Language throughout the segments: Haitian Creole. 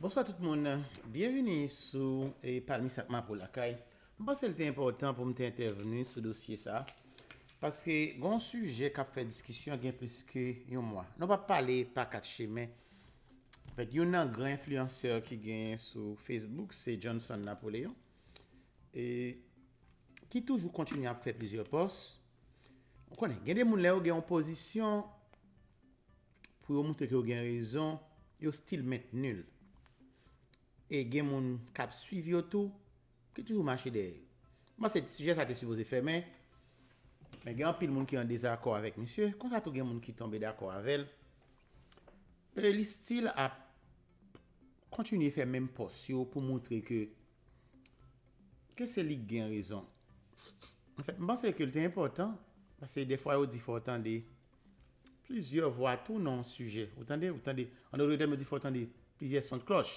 Bonsoit tout moun, bienveni sou e palmi sakman pou lakay. Mwen pas el te importan pou mte interveni sou dosye sa. Paske, goun suje kap fe diskisyon gen plis ke yon mwa. Non pa pale, pa kache, men. Fek, yon nan gran influenceur ki gen sou Facebook, se Johnson Napoleon. E, ki toujou kontini ap fe plizye pos. Mwen konen, gen de moun le ou gen oposisyon pou yo mwote ki ou gen rezon, yo stil met nul. e gen moun kap suivi yo tou, ki tou mwache dey. Mwen se te suje sa te suvoze fe men, men gen an pil moun ki an dezakor avèk monsye, konsa tou gen moun ki tombe dezakor avèl, pe li stil ap kontinye fe men porsyo pou mwontre ke ke se li gen rezon. Mwen fèt, mwen bansè ke lte important, mwen se de fwa yo di fwa otan de plizye vwa tou non suje, an do de mwen di fwa otan de plizye son kloch,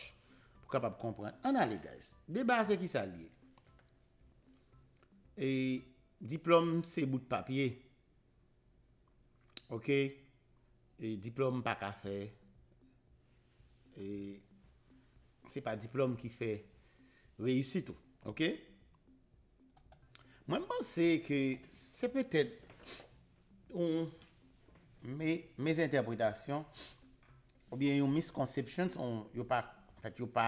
kapap kompren. An alè guys. De base ki sa liye. E diplome se bout papye. Ok? E diplome pa ka fè. E se pa diplome ki fè reyusito. Ok? Mwen panse ke se petèd ou mè mè zè interpretasyon ou bien yon misconception yon pa Fak yo pa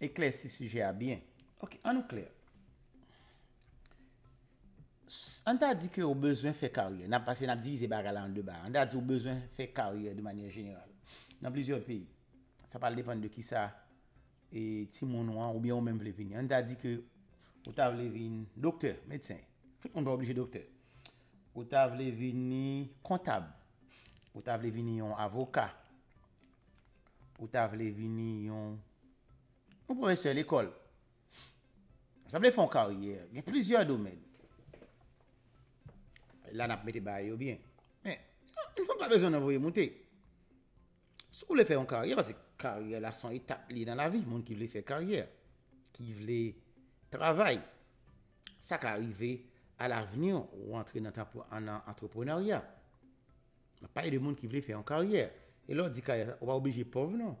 ekler si suje a byen. Ok, an nou kler. An ta di ke ou bezwen fe karye. Na pase nan di zi baga lan de ba. An ta di ou bezwen fe karye de manye genyral. Nan plizye ou pi. Sa pal depan de ki sa. E timon wan ou byen ou men vle vini. An ta di ke ou ta vle vini dokteur, medsen. Fik moun be oblije dokteur. Ou ta vle vini kontab. Ou ta vle vini yon avoka. Ou ta vle vini yon Ou profeseur l'ekol Sa vle fwen karyer Yon plizye domen Lan ap mette bay yo byen Men, yon kon pa vezyon nan vwe mwote Sou vle fwen karyer Karyer la son etap li dan la vi Moun ki vle fwen karyer Ki vle travay Sa ka rive al avnyon Ou antre nan antroponaryan Pa yon moun ki vle fwen karyer E lò di kaya, ouwa obije pov nan.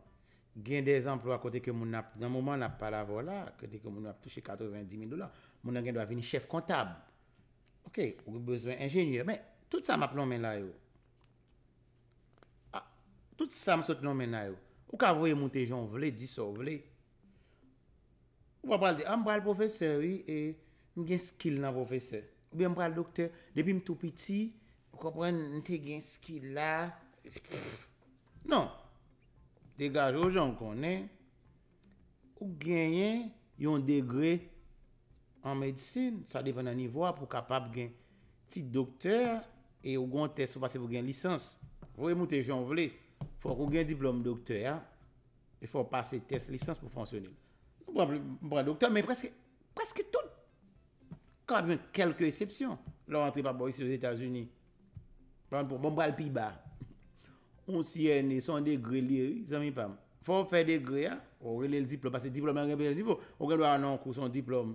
Gen de zanplwa kote ke moun ap, nan mouman ap paravola, kote ke moun ap touche 90.000 dolan, moun an gen do ap vini chef kontab. Ok, ouwe bezwen enjenye. Men, tout sa map nan men la yo. Ah, tout sa msot nan men la yo. Ou ka vwe moun tejon vle, diso vle. Ouwa pral de, an ah, pral profese yi, e gen skil nan profese. Ou bi an pral dokte, debi m tou piti, ou ka pral nte gen skil la, e pfff, Non, degaj ou jan konen, ou genyen yon degre en medisin, sa devan anivwa pou kapap gen tit doktèr, e ou gon test pou pase pou gen lisans. Voi moutè jan vle, fòk ou gen diplom doktèr, e fòk pase test lisans pou fonsyonil. Moun bral doktèr, mè preske tout. Kan avyen kelke esepsyon, lò rentri pa bo yi se yo Etasuni. Moun bral pi ba, Ou si yè nè, son degré lè yè, zami pam. Fò fè degré a, bon ou re lè l diplom. Pase diplom mè an gèpè l diplom, ou gèpè dò an an kou son diplom.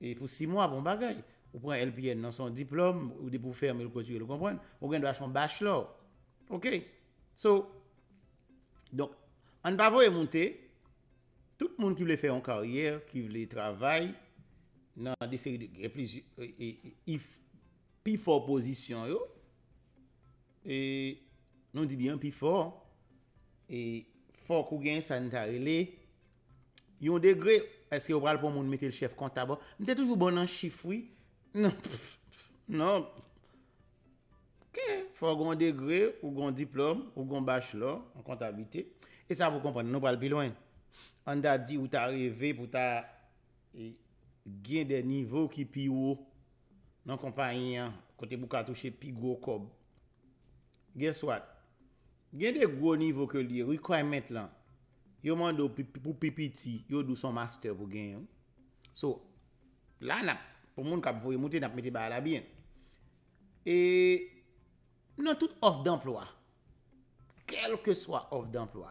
E pou si mwa pou an bagay. Ou prè an LPN nan son diplom, ou dè pou fèmè l kou jèpè l konprèn. Ou gèpè dò an chan bachelor. Ok? So, donk, an pavò yè moutè, tout moun ki vle fè an karyèr, ki vle travay, nan de sèri de gèpè l diplom. E, e, e, e, e, e, e, e, e, e, e, e, e, e, Nou di byan pi fò. E fò kou gen sanitarele. Yon degre. Eske yon pral pou moun mette l chef kontabo. Nite toujou bon nan chifwi. Non. Kè. Fò yon degre. Yon diplòm. Yon bachlò. Yon kontabite. E sa pou kompani. Yon pral pi lwen. An da di ou ta revè pou ta gen de nivou ki pi ou. Nan kompanyan. Kote pou katouche pi go kob. Gè swat. Gen de gwo nivou ke li, requirement lan, yo man do pipiti, yo do son master pou gen yon. So, la nap, pou moun kapi fwe mouti nap meti ba la bien. E, nan tout off d'emploi, kelke swa off d'emploi,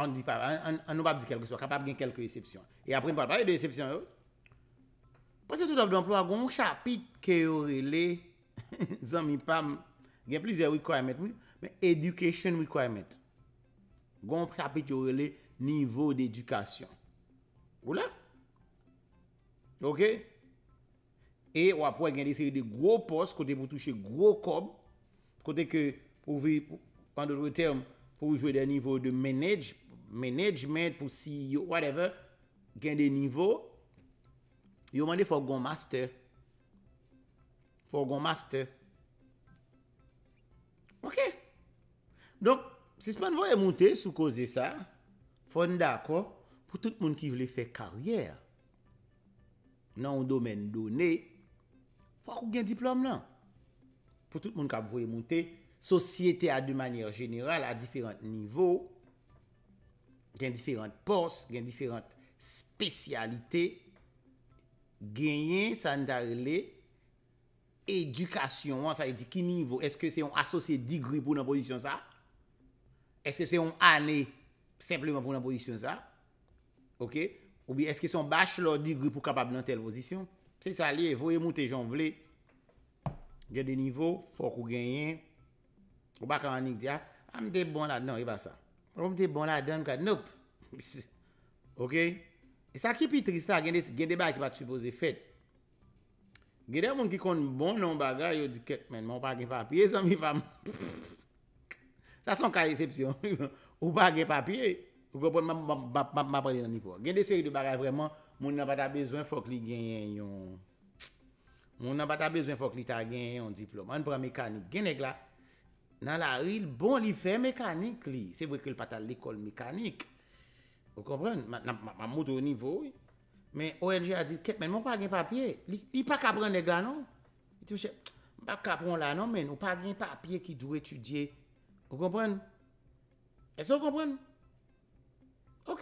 an di pa, an nou pa di kelke swa, kapap gen kelke resepsyon. E apre mpa, pa yon resepsyon yo. Pas se tout off d'emploi, gwen mou chapit ke yon rele, zan mi pam, gen plize requirement mi, education requirement gon prapit yo rele nivou d'edukasyon ou la ok e wapwa gen de sey de gwo post kote pou touche gwo kom kote ke pou vi pou jou e de nivou de menedj, menedj menedj pou si whatever, gen de nivou yo mande fok gon master fok gon master fok Donk, se seman vouye mwote sou koze sa, fwanda kwa, pou tout moun ki vle fe karyer, nan ou domen do ne, fwa kou gen diplom nan. Pou tout moun ka pou vouye mwote, sosyete a de manyer general, a diferent nivou, gen diferent pos, gen diferent spesyalite, genye san dar le edukasyon. Wan sa yi e di ki nivou, eske se yon asosye digri pou nan posisyon sa? Eske se yon ane simpleman pou nan posisyon sa? Ok? Ou bi eske son bache lor digri pou kapab nan tel posisyon? Pse sa liye, voye moute jan vle. Gede nivou, fok ou genyen. Ou baka manik diya, amde ah, bon adnan, e ba sa. Ou amde bon adnan, nou ka nope. Ok? E sa ki pi trista, gede ba ki va tupoze fet. Gede moun ki kon bon nan baga, yo di ket men, moun pa gen fa apye, san mi fa moun. Ta son ka resepsyon, ou pa gen papye, ou kopon ma prele nan nivouan. Gen de seri de baray vreman, moun nan pa ta bezwen fok li genyen yon. Moun nan pa ta bezwen fok li ta genyen yon diploman, pran mekanik. Gen ek la, nan la ril, bon li fe mekanik li. Se vwe ke l pata l ekol mekanik. Ou kompran, nan moutou nivou. Men ONG a di, men moun pa gen papye. Li pa kapron le gwa non? Ti wè chè, moun pa kapron la non men, moun pa gen papye ki dwe etudye mekanik. Ou kompren? Eso ou kompren? Ok.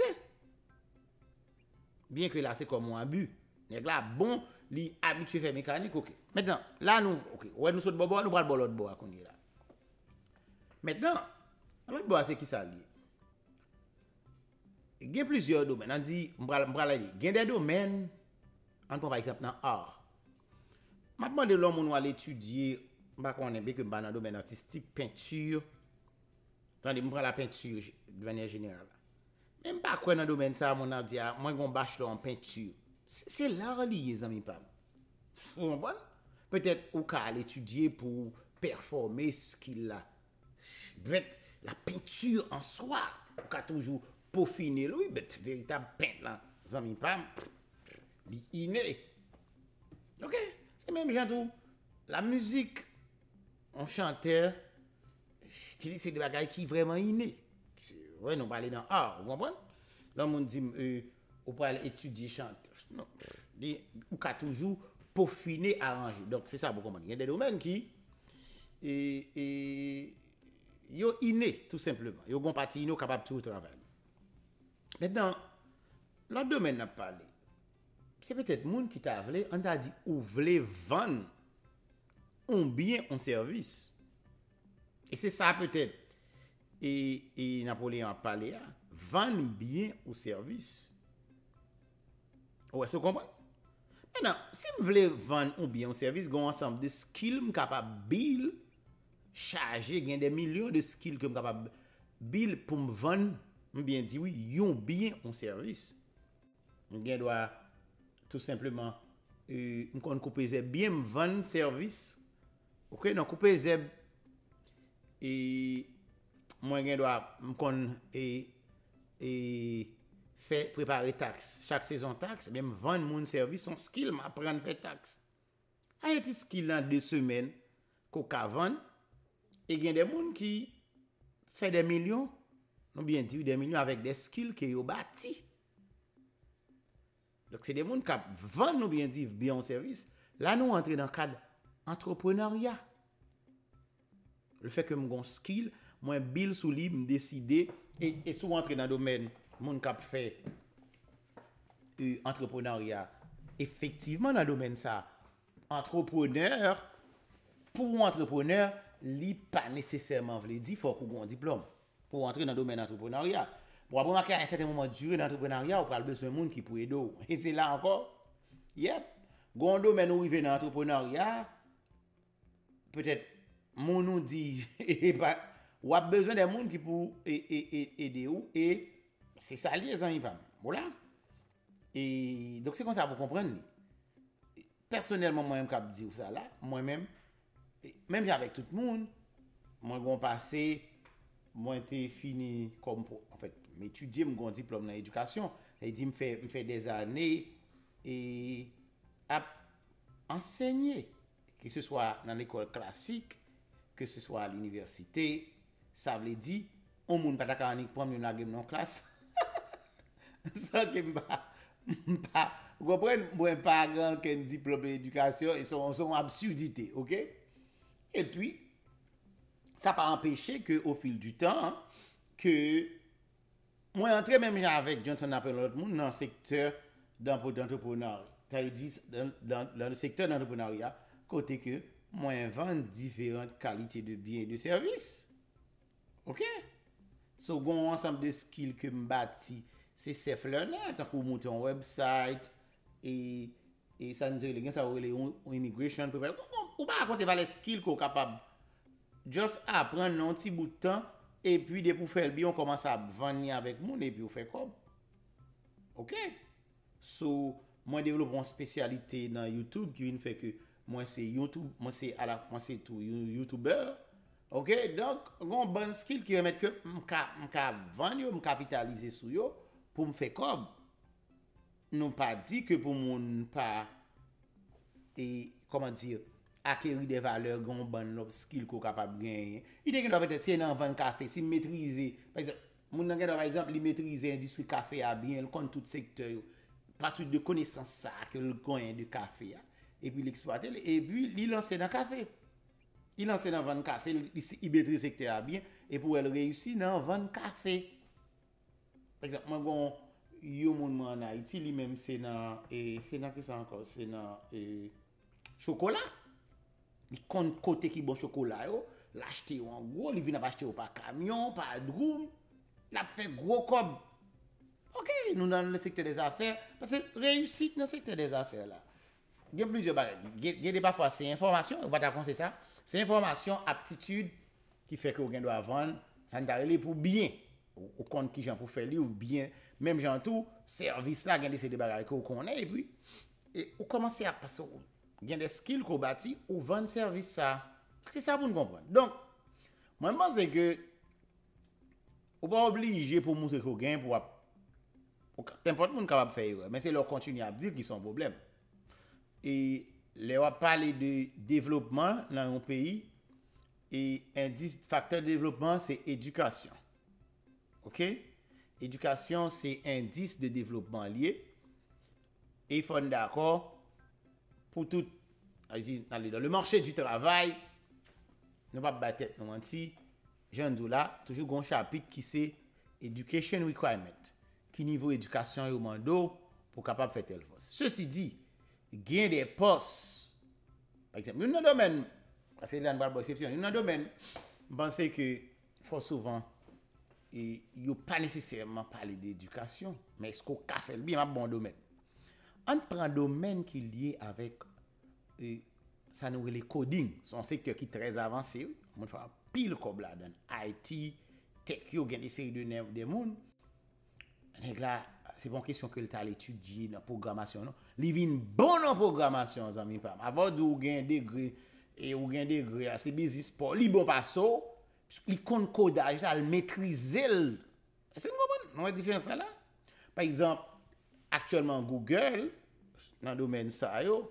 Bien ke la se komon abu. Ne glab bon li abitue fe mekanik. Ok. Metan. La nou. Ok. Ou e nou sot bo bo. Nou bral bo lot bo akouni la. Metan. Anou bo ase ki sa li. Ge plizye do men. An di mbral ali. Gen de do men. An pou pa eksept nan a. Matman de lom moun wale etudye. Mbak wane beke mbana do men artistik. Pentyur. San li mwen pran la peintur dwenye jener la. Mwen pa kwen nan domen sa, mwen nan diya, mwen gwen bache lò an peintur. Se lor li ye, zan mi pam. Fou mwen bon. Petet ou ka al etudye pou performe skil la. Dwen la peintur an swa. Ou ka toujou pofine lou, bete veritab peint lan. Zan mi pam, bi inè. Ok, se men jantou. La mouzik, an chante lò. ki li se de bagay ki vreman inè ki se wè nou balè nan or lè moun di e, ou pal étudie chante non, ou ka toujou pofine aranje yon inè tout simpleman yon gompati inè ou kapap tou traval lè dan lè domè nan palè se pètèt moun ki ta vle an ta di ou vle van ou bien ou servis Et c'est ça peut-être. Et Napoléon a parlé là. Vannes ou bien ou service. Ouè, so kompren? Ben nan, si m vle vannes ou bien ou service, goun ansam de skill m kapab bil, chaje gen de milyon de skill ke m kapab bil pou m vannes, m bien di, oui, yon bien ou service. M gen dwa, tout simplement, euh, m kon koupé zè, bien m vannes service, ok, nan koupé zè, E mwen gen do a mkon e, e fe prepare taks. Chak sezon taks, mwen e ven moun servis, son skill mwen apren fe taks. A yon ti skill lan de semen, ko ka ven, e gen de moun ki fe de milyon, nou bien di, de milyon avèk de skill ki yo bati. Dok se de moun ka ven nou bien di, biyon servis, la nou entre nan kad entreprenorya. Le fe ke m gonskil, mwen bil sou li m deside e sou antre nan domen moun kap fe yu euh, antreponaryat. Efektiveman nan domen sa, antreponeur pou yu antreponeur li pa nesesèrman vle di fok ou goun diplom pou antre nan domen antreponaryat. Mwa pou maka yon sete mouman djure nan antreponaryat ou pralbe se moun ki pou edo. E se la anko, yep, goun domen ou yu ven nan antreponaryat petèt Mon nou di, ou e ap bezoen de moun ki pou e, e, e de ou, e se sali e zan yi pam. Bola. E, dok se kon sa pou komprenne li. Personelman mwen m kap di ou sa la, mwen men, men mwen javek tout moun, mwen kon pase, mwen te fini, kon mwen etudye, mwen kon diplome nan edukasyon, e di m fe des ane, e ap ensegne, ki se swa nan ekol klasik, ke se swa l'universite, sa vle di, ou moun patak anik pwam yon a gem nan klas, sa gem ba, mba, wapwen mwen pagan ken diplobè edukasyon, e son absurdite, ok? Et puis, sa pa empêche ke, ou fil du tan, ke, mwen entre mèm jen avèk, Johnson nape lout moun nan sektèr d'antroponari, ta yon dise, nan sektèr d'antroponari, kote ke, mwen vende diferent kalite de biye de servis. Ok? So, goun ansem de skill ke mbati, se seflene, tak ou mouti an website, e, e sanitoye le gen sa ou ele yon immigration, ou pa akonte valen skill ko kapab. Just apren nan ti boutan, e pi de pou fèl bi, on komanse ap vende ni avèk moun, e pi ou fèk ob. Ok? So, mwen devlop moun spesyalite nan YouTube, ki win fèk yo, Mwen se YouTube, mwen se, ala, mwen se tou YouTuber. Ok, donk, goun ban skil ki remet ke mka, mka vanyo, mkapitalize sou yo pou mfe kob. Nou pa di ke pou moun pa, e, koman dir, akeri de valeur goun ban lop skil ko kapab genye. I dek yon dope te sien nan vany kafe, si metrize. Pazye, moun nan gen dope, exemple, li metrize industri kafe ya biyen, lkon tout sektor yo. Paswit de konesans sa, akil lkoyen di kafe ya. epi li eksploate li, epi li lanse nan kafe. Li lanse nan van kafe, li betri sekte a byen, epi ou el reyoussi nan van kafe. Par eksept man gon, yon moun man nan iti, li men se nan, se nan kisanko, se nan chokola. Li kon kote ki bon chokola yo, lajte yo an gwo, li vi nan pa jte yo pa kamyon, pa droum, la fe gro kob. Ok, nou nan le sekte de zafere, par se reyoussi nan sekte de zafere la. gen plizio bagay, gen depa fwa se informasyon, ou bat apons se sa, se informasyon, aptitude, ki fe ke ou gen do avan, sanitare li pou biyen, ou kont ki jan pou fe li, ou biyen, menm jan tou, servis la gen de se debagay ke ou konen, e pi, ou komanse apasyon, gen de skill ko bati, ou van servis sa, se sa pou nou kompren. Donk, mwen man se ke, ou ban oblije pou mounse pou gen, pou ap, tenpote moun kapap fe, men se lor kontini ap di ki son probleme. e le wap pale de devlopman nan yon peyi, e indis faktor de devlopman, se edukasyon. Ok? Edukasyon, se indis de devlopman liye, e fon d'akor, pou tout a zi, nan le, nan le marchè du travay, nan wap batèt nou an ti, jan dula, toujou gon chapit ki se edukasyon requirement, ki nivou edukasyon yon mando, pou kapap fè tel fòs. Se si di, gen bon euh, de pos, pa eksemp, yon nan domen, se yon nan brad bo eksepsyon, yon nan domen, ban se ke, fos souvent, yon pa neseserman pale de edukasyon, me sko kafel bi, yon ap bon domen. An pran domen ki liye avèk, sa nou li koding, son seke ki trez avansi, pil kob la den, IT, tek yo gen de seri de nev de moun, neg la, se bon kesyon ke lta létu di, nan programasyon nou, Li vi nou bon nan programasyon, zami, mi pa. Avo di ou gen degre, e ou gen degre, a se bizis po, li bon pa so, li kon kodaj, al metrize l. E se nou kon bon, nou e difyansan la. Par exemple, aktuellement Google, nan domen sa yo,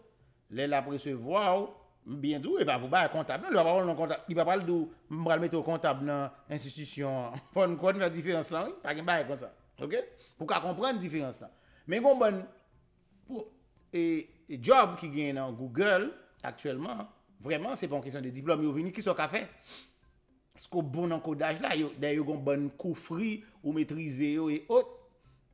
lè la presevwa ou, mbien tou, e pa pou baye kontab nan, lè pa pou non baye kontab nan, lè pa pou baye kontab nan, institisyon, fon kon, nou e difyansan la, akè baye kon sa. Ok? Pou ka kompran, difyansan la. Men kon bon, nou, E, e job ki gen nan Google aktuelman, vreman se pon kesyon de diplomi ou vini, ki so ka fe sko bon an kodaj la da yo gon bon koufri ou metrize yo e ot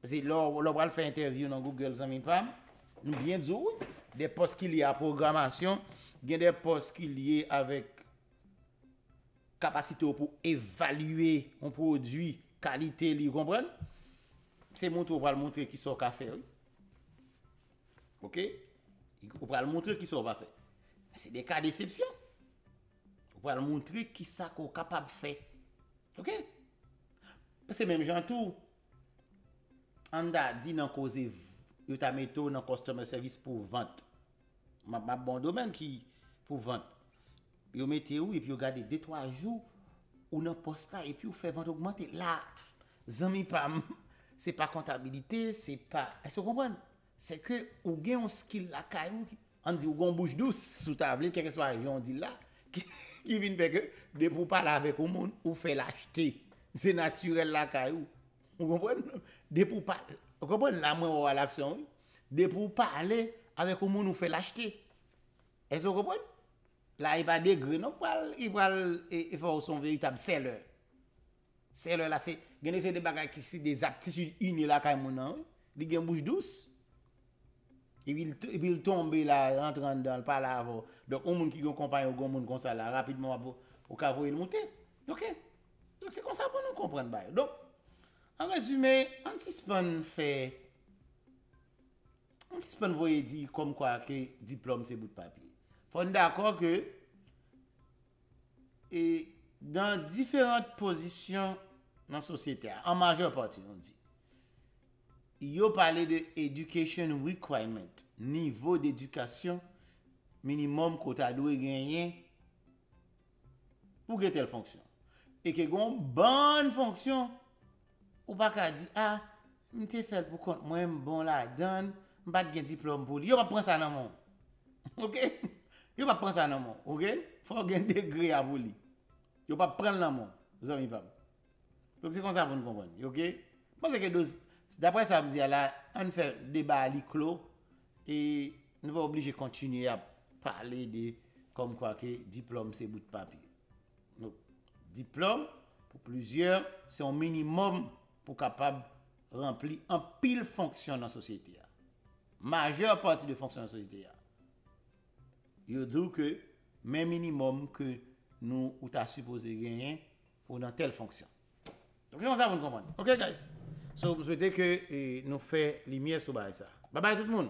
se lor bral fe interviyon nan Google nou gen dzo ou de pos ki liye a programasyon gen de pos ki liye avek kapasite ou pou evalue yon prodwi kalite liyo, kompran se moun tou bral montre ki so ka fe ou Ou pral montre ki sa ou va fe. Se de ka decepsyon. Ou pral montre ki sa ko kapab fe. Pese menm jantou anda di nan koze yo ta meto nan costumer service pou vant. Ma bon domen ki pou vant. Yo mete ou e pi yo gade de 3 jou ou nan posta e pi ou fe vant augmente. La zanmi pa se pa kontabilite se pa e se kompwen? Se ke ou gen ou skil la kayou, an di ou gombouj douz sou tabli, keke swa jondi la, ki vin peke, de pou pala avek ou moun, ou fe lachte. Se naturel la kayou. Ou kompon? De pou pala, ou kompon la mwen wawal aksyon, de pou pala avek ou moun ou fe lachte. E so kompon? La e va degre, nou pal, e va ou son veyutab, se lor. Se lor la se, gen e se de bagay ki si de zaptis yon la kay moun an, di gen mouj douz, E bil tombe la, rentran dan, pala avon. Donk, ou moun ki goun kompanyon, goun moun goun sa la, rapidman avon, ou kavoyen mouten. Ok? Donk, se kon sa pou nou kompren bayo. Donk, an rezume, an tispan fè, an tispan voye di, kom kwa ke diplom se bout papi. Fòn d'akor ke, e, dan difèrent pozisyon nan sosyete a, an majèr pati, on di. Yo pale de education requirement. Niveau d'edukasyon. Minimum kota dwe genyen. Pou gen tel fonksyon. E ke gon ban fonksyon. Ou baka di a. Ah, mwen te fel pou kont mwen mbon la adan. Mbat gen diplom pou li. Yo pa pren sa nanman. Yo pa pren sa nanman. Fwa gen degre avou li. Yo pa pren nanman. Yo pa pren nanman. Yo pa pren nanman. D'apre sa, an fè deba li klo, e nou va oblije kontinye a pale de kom kwa ke diplom se bout papi. Nou, diplom, pou plizyeur, se yon minimum pou kapab rempli an pil fonksyon nan sosyete ya. Majer pati de fonksyon nan sosyete ya. Yo dou ke, men minimum ke nou ou ta supose genyen ou nan tel fonksyon. Donk joun sa voun kompany. Ok guys? So, mswe deke eh, nou fe li miye sou ba esa. Ba bay tout moun!